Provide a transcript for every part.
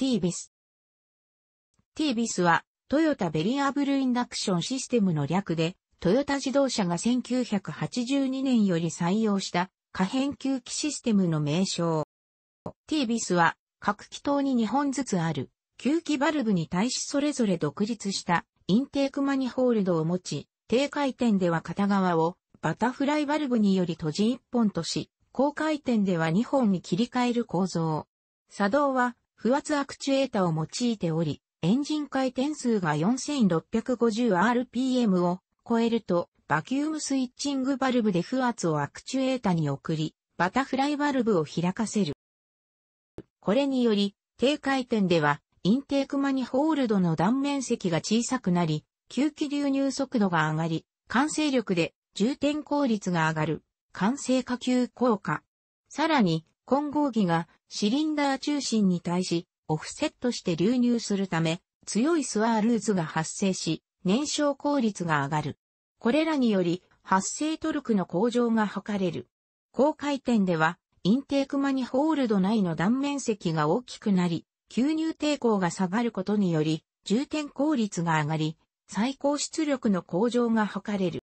t ビス t ビスは、トヨタベリアブルインダクションシステムの略で、トヨタ自動車が1982年より採用した可変吸気システムの名称。t ビスは、各気筒に2本ずつある、吸気バルブに対しそれぞれ独立したインテークマニホールドを持ち、低回転では片側をバタフライバルブにより閉じ1本とし、高回転では2本に切り替える構造。作動は不圧アクチュエータを用いており、エンジン回転数が 4650rpm を超えると、バキュームスイッチングバルブで不圧をアクチュエータに送り、バタフライバルブを開かせる。これにより、低回転では、インテークマニホールドの断面積が小さくなり、吸気流入速度が上がり、完成力で重点効率が上がる、完成下級効果。さらに、混合儀がシリンダー中心に対しオフセットして流入するため強いスワールーズが発生し燃焼効率が上がる。これらにより発生トルクの向上が図れる。高回転ではインテークマニホールド内の断面積が大きくなり吸入抵抗が下がることにより充填効率が上がり最高出力の向上が図れる。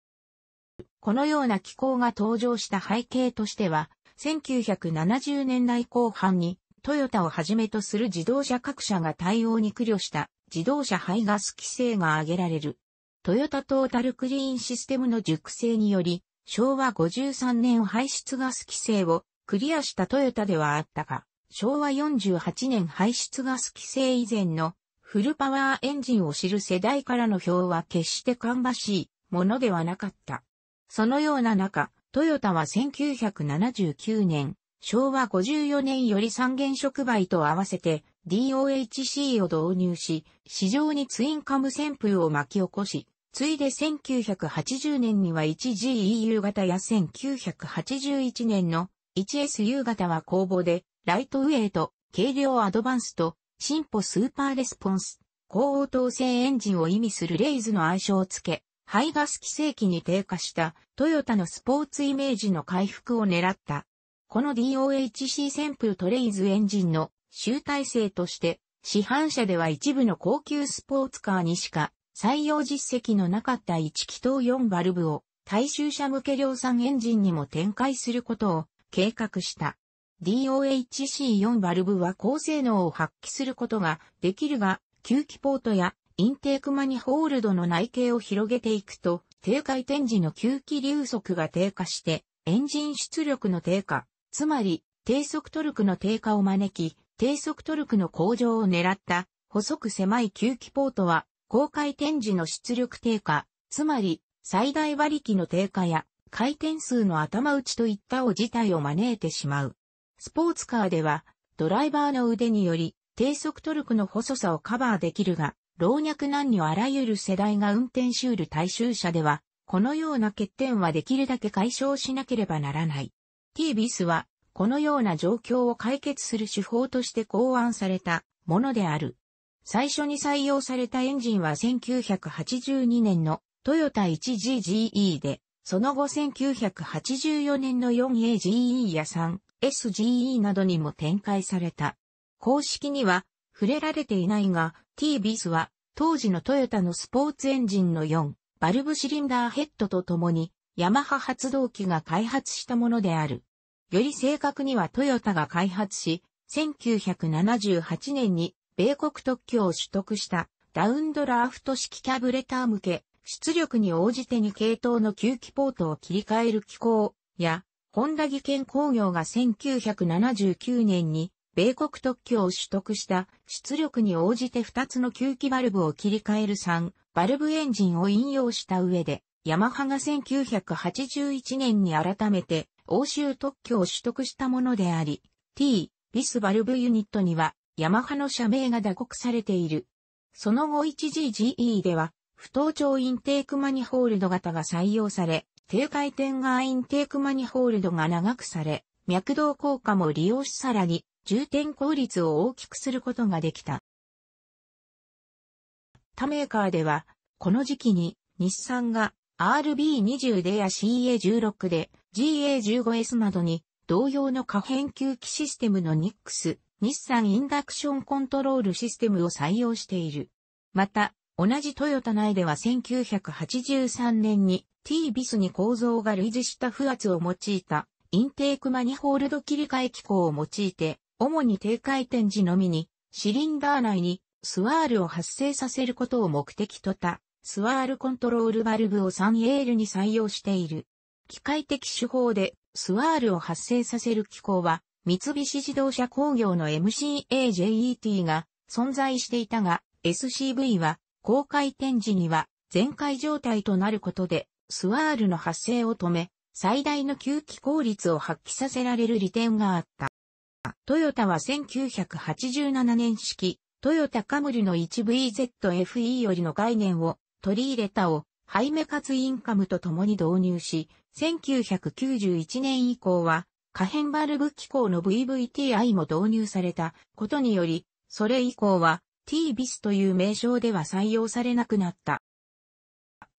このような機構が登場した背景としては、1970年代後半にトヨタをはじめとする自動車各社が対応に苦慮した自動車排ガス規制が挙げられる。トヨタトータルクリーンシステムの熟成により、昭和53年排出ガス規制をクリアしたトヨタではあったが、昭和48年排出ガス規制以前のフルパワーエンジンを知る世代からの票は決して芳しいものではなかった。そのような中、トヨタは1979年、昭和54年より三原触媒と合わせて DOHC を導入し、市場にツインカム旋風を巻き起こし、ついで1980年には 1GEU 型や1981年の 1SU 型は公募で、ライトウェイと軽量アドバンスと、進歩スーパーレスポンス、高応答性エンジンを意味するレイズの愛称をつけ、排ガス規制機に低下したトヨタのスポーツイメージの回復を狙った。この DOHC 旋風トレイズエンジンの集大成として、市販車では一部の高級スポーツカーにしか採用実績のなかった1気筒4バルブを大衆車向け量産エンジンにも展開することを計画した。DOHC4 バルブは高性能を発揮することができるが、吸気ポートやインテークマニホールドの内径を広げていくと、低回転時の吸気流速が低下して、エンジン出力の低下、つまり、低速トルクの低下を招き、低速トルクの向上を狙った、細く狭い吸気ポートは、高回転時の出力低下、つまり、最大馬力の低下や、回転数の頭打ちといったを事態を招いてしまう。スポーツカーでは、ドライバーの腕により、低速トルクの細さをカバーできるが、老若男女あらゆる世代が運転しうる大衆車では、このような欠点はできるだけ解消しなければならない。t ビスは、このような状況を解決する手法として考案されたものである。最初に採用されたエンジンは1982年のトヨタ 1GGE で、その後1984年の 4AGE や 3SGE などにも展開された。公式には触れられていないが、t ビスは、当時のトヨタのスポーツエンジンの4、バルブシリンダーヘッドとともに、ヤマハ発動機が開発したものである。より正確にはトヨタが開発し、1978年に米国特許を取得したダウンドラフト式キャブレター向け、出力に応じて2系統の吸気ポートを切り替える機構や、ホンダ技研工業が1979年に米国特許を取得した出力に応じて2つの吸気バルブを切り替える3バルブエンジンを引用した上で、ヤマハが1981年に改めて欧州特許を取得したものであり、T、ビスバルブユニットにはヤマハの社名が打刻されている。その後 1GGE では、不当調インテークマニホールド型が採用され、低回転側インテークマニホールドが長くされ、脈動効果も利用しさらに、重点効率を大きくすることができた。他メーカーでは、この時期に日産が RB20D や CA16 で GA15S などに同様の可変吸気システムの NIX 日産インダクションコントロールシステムを採用している。また、同じトヨタ内では1983年に T ビスに構造が類似した不圧を用いたインテークマニホールド切り替え機構を用いて主に低回転時のみに、シリンダー内にスワールを発生させることを目的とた、スワールコントロールバルブを 3L に採用している。機械的手法でスワールを発生させる機構は、三菱自動車工業の MCAJET が存在していたが、SCV は高回転時には全開状態となることで、スワールの発生を止め、最大の吸気効率を発揮させられる利点があった。トヨタは1987年式、トヨタカムリの 1VZFE よりの概念を取り入れたを、ハイメカツインカムと共に導入し、1991年以降は、可変バルブ機構の VVTI も導入されたことにより、それ以降は T-BIS という名称では採用されなくなった。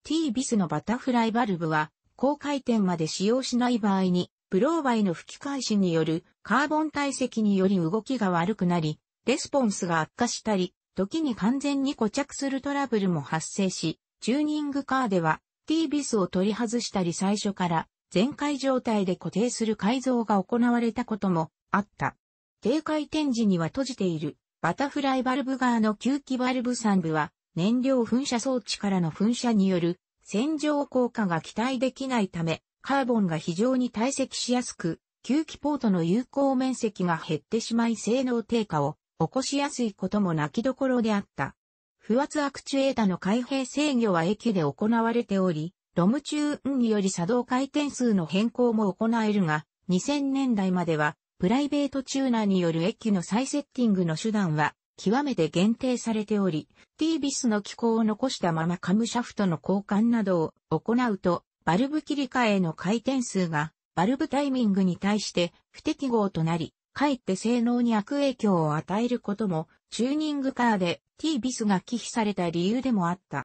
T-BIS のバタフライバルブは、高回転まで使用しない場合に、ブローバイの吹き返しによるカーボン体積により動きが悪くなり、レスポンスが悪化したり、時に完全に固着するトラブルも発生し、チューニングカーでは、T ビスを取り外したり最初から全開状態で固定する改造が行われたこともあった。低回転時には閉じているバタフライバルブ側の吸気バルブ3部は燃料噴射装置からの噴射による洗浄効果が期待できないためカーボンが非常に堆積しやすく吸気ポートの有効面積が減ってしまい性能低下を起こしやすいことも泣きどころであった。不圧アクチュエータの開閉制御は駅で行われており、ロムチューンにより作動回転数の変更も行えるが、2000年代までは、プライベートチューナーによる駅の再セッティングの手段は、極めて限定されており、ティービスの機構を残したままカムシャフトの交換などを行うと、バルブ切り替えの回転数がバルブタイミングに対して不適合となり、かえって性能に悪影響を与えることも、チューニングカーで T ビスが忌避された理由でもあった。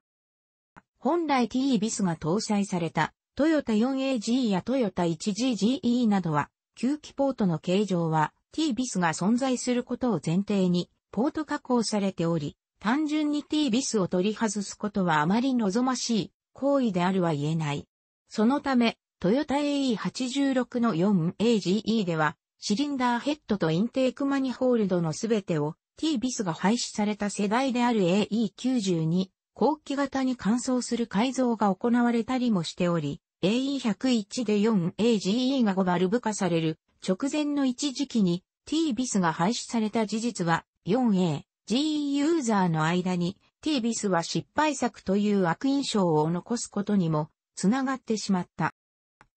本来 T ビスが搭載された、トヨタ 4AG やトヨタ 1GGE などは、吸気ポートの形状は T ビスが存在することを前提に、ポート加工されており、単純に T ビスを取り外すことはあまり望ましい行為であるは言えない。そのため、トヨタ AE86 の 4AGE では、シリンダーヘッドとインテークマニホールドのすべてを t ビスが廃止された世代である AE92、後期型に換装する改造が行われたりもしており、AE101 で 4AGE が5バルブ化される直前の一時期に t ビスが廃止された事実は 4A、GE ユーザーの間に t ビスは失敗作という悪印象を残すことにもつながってしまった。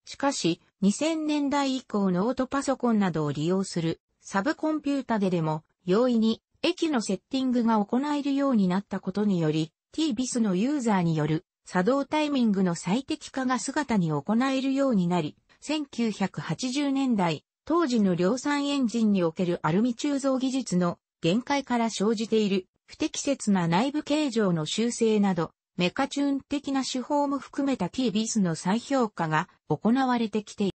しかし、2000年代以降ノートパソコンなどを利用するサブコンピュータででも容易に駅のセッティングが行えるようになったことにより TBIS のユーザーによる作動タイミングの最適化が姿に行えるようになり、1980年代、当時の量産エンジンにおけるアルミ鋳造技術の限界から生じている不適切な内部形状の修正など、メカチューン的な手法も含めた t ビスの再評価が行われてきている。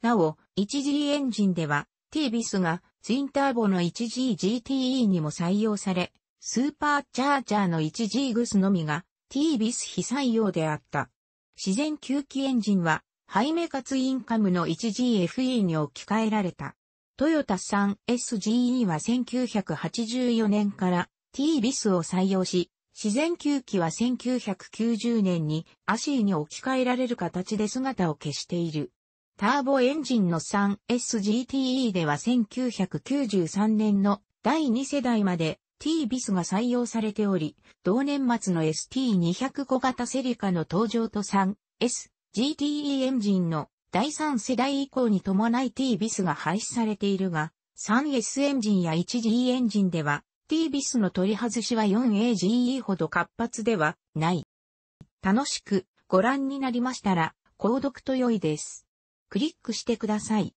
なお、1G エンジンでは t ビスがツインターボの 1GGTE にも採用され、スーパーチャージャーの 1G グスのみが t ビス非採用であった。自然吸気エンジンはハイメカツインカムの 1GFE に置き換えられた。トヨタ3 SGE は1984年から t ビスを採用し、自然球気は1990年にアシーに置き換えられる形で姿を消している。ターボエンジンの 3SGTE では1993年の第2世代まで t ビスが採用されており、同年末の ST205 型セリカの登場と 3SGTE エンジンの第3世代以降に伴い t ビスが廃止されているが、3S エンジンや 1G エンジンではティービスの取り外しは 4AGE ほど活発ではない。楽しくご覧になりましたら、購読と良いです。クリックしてください。